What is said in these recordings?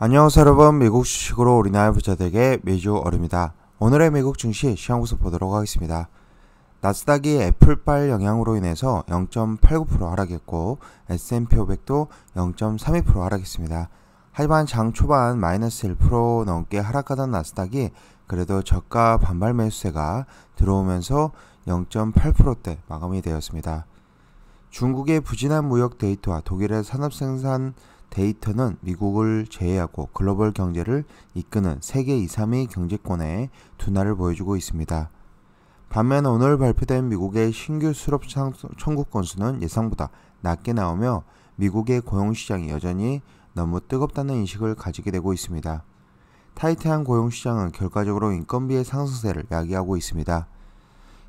안녕하세요 여러분 미국 주식으로 우리나라 부자되게 매주 어립니다 오늘의 미국 증시 시황 구석 보도록 하겠습니다. 나스닥이 애플발 영향으로 인해서 0.89% 하락했고 S&P 500도 0.32% 하락했습니다. 하지만 장 초반 마이너스 1% 넘게 하락하던 나스닥이 그래도 저가 반발 매수세가 들어오면서 0.8%대 마감이 되었습니다. 중국의 부진한 무역 데이터와 독일의 산업 생산 데이터는 미국을 제외하고 글로벌 경제를 이끄는 세계 2, 3위 경제권에 둔화를 보여주고 있습니다. 반면 오늘 발표된 미국의 신규 수렵 청구 건수는 예상보다 낮게 나오며 미국의 고용시장이 여전히 너무 뜨겁다는 인식을 가지게 되고 있습니다. 타이트한 고용시장은 결과적으로 인건비의 상승세를 야기하고 있습니다.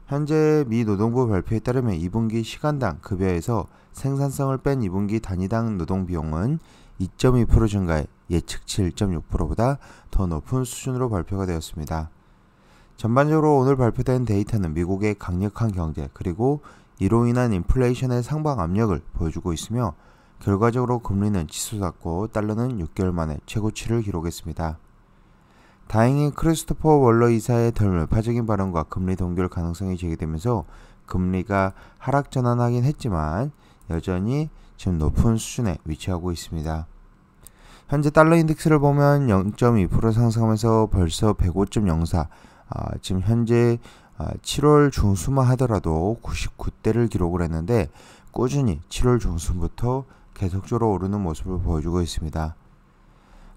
현재 미 노동부 발표에 따르면 2분기 시간당 급여에서 생산성을 뺀 2분기 단위당 노동 비용은 2.2% 증가해 예측치 1.6%보다 더 높은 수준으로 발표가 되었습니다. 전반적으로 오늘 발표된 데이터는 미국의 강력한 경제 그리고 이로 인한 인플레이션의 상방 압력을 보여주고 있으며 결과적으로 금리는 치솟았고 달러는 6개월 만에 최고치를 기록했습니다. 다행히 크리스토퍼 월러 이사의 덜 매파적인 발언과 금리 동결 가능성이 제기되면서 금리가 하락 전환하긴 했지만 여전히 지금 높은 수준에 위치하고 있습니다. 현재 달러 인덱스를 보면 0.2% 상승하면서 벌써 105.04 아, 지금 현재 7월 아, 중순만 하더라도 99대를 기록을 했는데 꾸준히 7월 중순부터 계속적으로 오르는 모습을 보여주고 있습니다.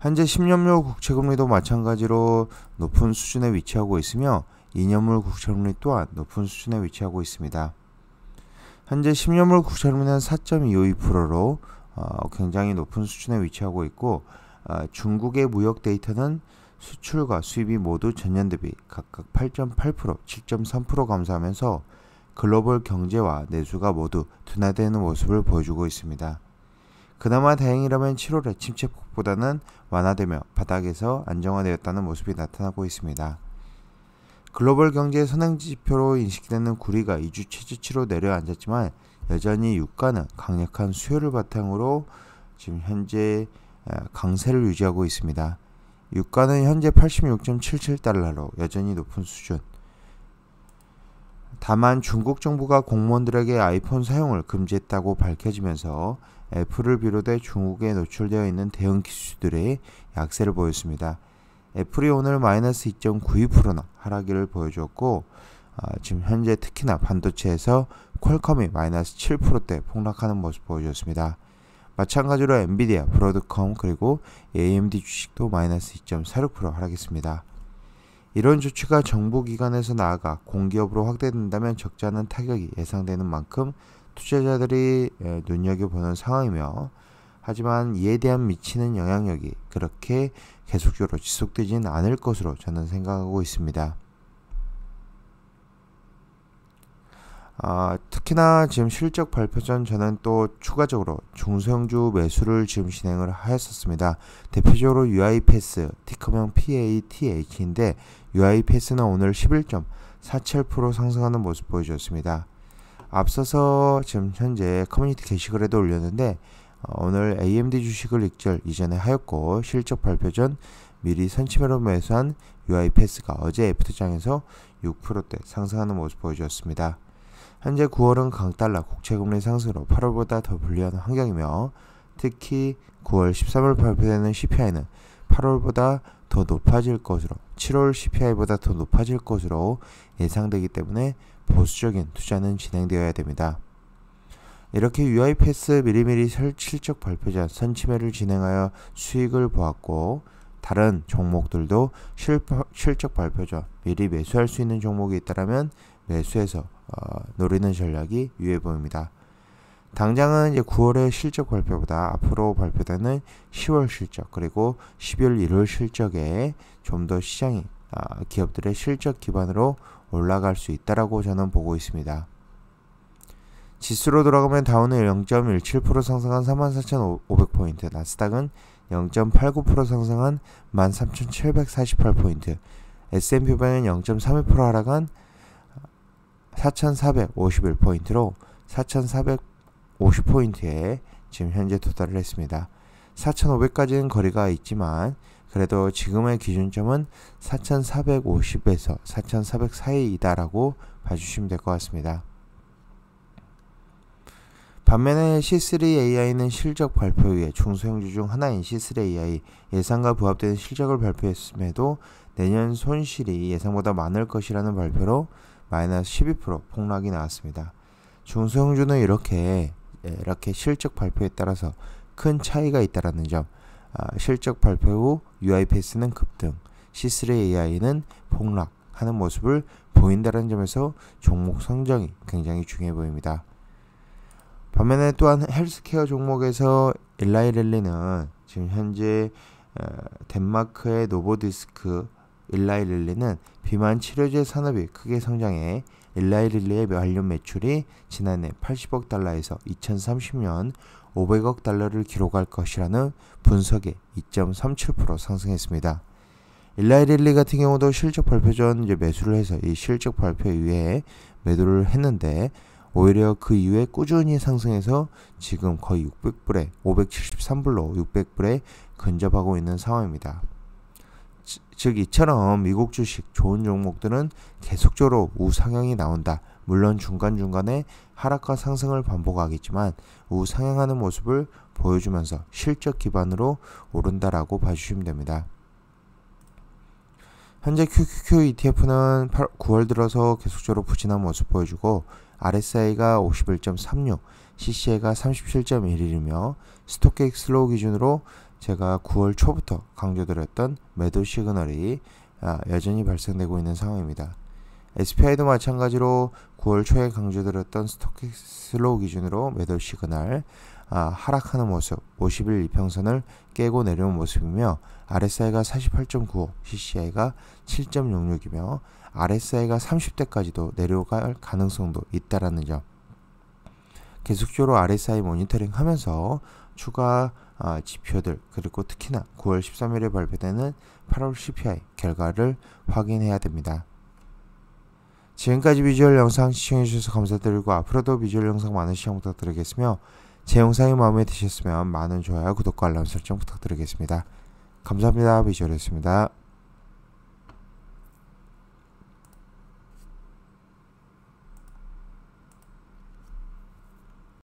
현재 10년물 국채금리도 마찬가지로 높은 수준에 위치하고 있으며 2년물 국채금리 또한 높은 수준에 위치하고 있습니다. 현재 10년물 국채금리는 4.25%로 어, 굉장히 높은 수준에 위치하고 있고 어, 중국의 무역 데이터는 수출과 수입이 모두 전년 대비 각각 8.8%, 7.3% 감소하면서 글로벌 경제와 내수가 모두 둔화되는 모습을 보여주고 있습니다. 그나마 다행이라면 7월에 침체폭보다는 완화되며 바닥에서 안정화되었다는 모습이 나타나고 있습니다. 글로벌 경제의 선행지표로 인식되는 구리가 2주 최저치로 내려앉았지만 여전히 유가는 강력한 수요를 바탕으로 지금 현재 아, 강세를 유지하고 있습니다. 유가는 현재 86.77달러로 여전히 높은 수준, 다만 중국 정부가 공무원들에게 아이폰 사용을 금지했다고 밝혀지면서 애플을 비롯해 중국에 노출되어 있는 대응 기술들의 약세를 보였습니다. 애플이 오늘 마이너스 2.92%나 하락을 보여줬고 아, 지금 현재 특히나 반도체에서 퀄컴이 마이너스 7%대 폭락하는 모습 보여줬습니다. 마찬가지로 엔비디아, 브로드컴 그리고 AMD 주식도 마이너스 2.46% 하락했습니다. 이런 조치가 정부기관에서 나아가 공기업으로 확대된다면 적지 않은 타격이 예상되는 만큼 투자자들이 예, 눈여겨보는 상황이며 하지만 이에 대한 미치는 영향력이 그렇게 계속적으로 지속되지는 않을 것으로 저는 생각하고 있습니다. 아, 특히나 지금 실적 발표 전 저는 또 추가적으로 중소형주 매수를 지금 진행을 하였었습니다. 대표적으로 UIPS, 티커명 PATH인데 UIPS는 오늘 11.47% 상승하는 모습 보여주습니다 앞서서 지금 현재 커뮤니티 게시글에도 올렸는데 어, 오늘 AMD 주식을 익절 이전에 하였고 실적 발표 전 미리 선침으로 매수한 UIPS가 어제 애프터장에서 6%대 상승하는 모습 보여주었습니다. 현재 9월은 강달러 국채금리 상승으로 8월보다 더 불리한 환경이며 특히 9월 1 3월 발표되는 CPI는 8월보다 더 높아질 것으로 7월 CPI보다 더 높아질 것으로 예상되기 때문에 보수적인 투자는 진행되어야 됩니다. 이렇게 UIPS 미리미리 실적 발표 자 선침해를 진행하여 수익을 보았고 다른 종목들도 실적 발표 자 미리 매수할 수 있는 종목이 있다면 매수해서 어, 노리는 전략이 유해 보입니다. 당장은 이제 9월의 실적 발표보다 앞으로 발표되는 10월 실적 그리고 12월 1월 실적에 좀 더 시장이 아, 기업들의 실적 기반으로 올라갈 수 있다라고 저는 보고 있습니다. 지수로 돌아가면 다우는 0.17% 상승한 34,500포인트, 나스닥은 0.89% 상승한 13,748포인트, S&P500은 0.32% 하락한 4,451포인트로 4,450포인트에 지금 현재 도달을 했습니다. 4,500까지는 거리가 있지만 그래도 지금의 기준점은 4,450에서 4,400 사이이다라고 봐주시면 될 것 같습니다. 반면에 C3AI는 실적 발표에 후 중소형주 중 하나인 C3AI 예상과 부합되는 실적을 발표했음에도 내년 손실이 예상보다 많을 것이라는 발표로 마이너스 12% 폭락이 나왔습니다. 중소형주는 이렇게 예, 이렇게 실적 발표에 따라서 큰 차이가 있다라는 점, 아, 실적 발표 후 UIPS는 급등, C3AI는 폭락하는 모습을 보인다는 점에서 종목 선정이 굉장히 중요해 보입니다. 반면에 또한 헬스케어 종목에서 일라이렐리는 지금 현재 어, 덴마크의 노보디스크 일라이 릴리는 비만 치료제 산업이 크게 성장해 일라이 릴리의 관련 매출이 지난해 80억 달러에서 2030년 500억 달러를 기록할 것이라는 분석에 2.37% 상승했습니다. 일라이 릴리 같은 경우도 실적 발표 전 이제 매수를 해서 이 실적 발표 이후에 매도를 했는데 오히려 그 이후에 꾸준히 상승해서 지금 거의 600불에 573불로 600불에 근접하고 있는 상황입니다. 즉 이처럼 미국 주식 좋은 종목들은 계속적으로 우상향이 나온다. 물론 중간중간에 하락과 상승을 반복하겠지만 우상향하는 모습을 보여주면서 실적 기반으로 오른다라고 봐주시면 됩니다. 현재 QQQ ETF는 9월 들어서 계속적으로 부진한 모습 보여주고 RSI가 51.36, CCA가 37.11이며 스톡객 슬로우 기준으로 제가 9월 초부터 강조드렸던 매도 시그널이 아, 여전히 발생되고 있는 상황입니다. SPI도 마찬가지로 9월 초에 강조드렸던 스톡키슬로우 기준으로 매도 시그널 아, 하락하는 모습 51 이평선을 깨고 내려온 모습이며 RSI가 48.95, CCI가 7.66이며 RSI가 30대까지도 내려갈 가능성도 있다라는 점 계속적으로 RSI 모니터링 하면서 추가 아, 지표들 그리고 특히나 9월 13일에 발표되는 8월 CPI 결과를 확인해야 됩니다. 지금까지 비주얼 영상 시청해주셔서 감사드리고 앞으로도 비주얼 영상 많은 시청 부탁드리겠으며 제 영상이 마음에 드셨으면 많은 좋아요, 구독과 알람 설정 부탁드리겠습니다. 감사합니다. 비주얼이었습니다.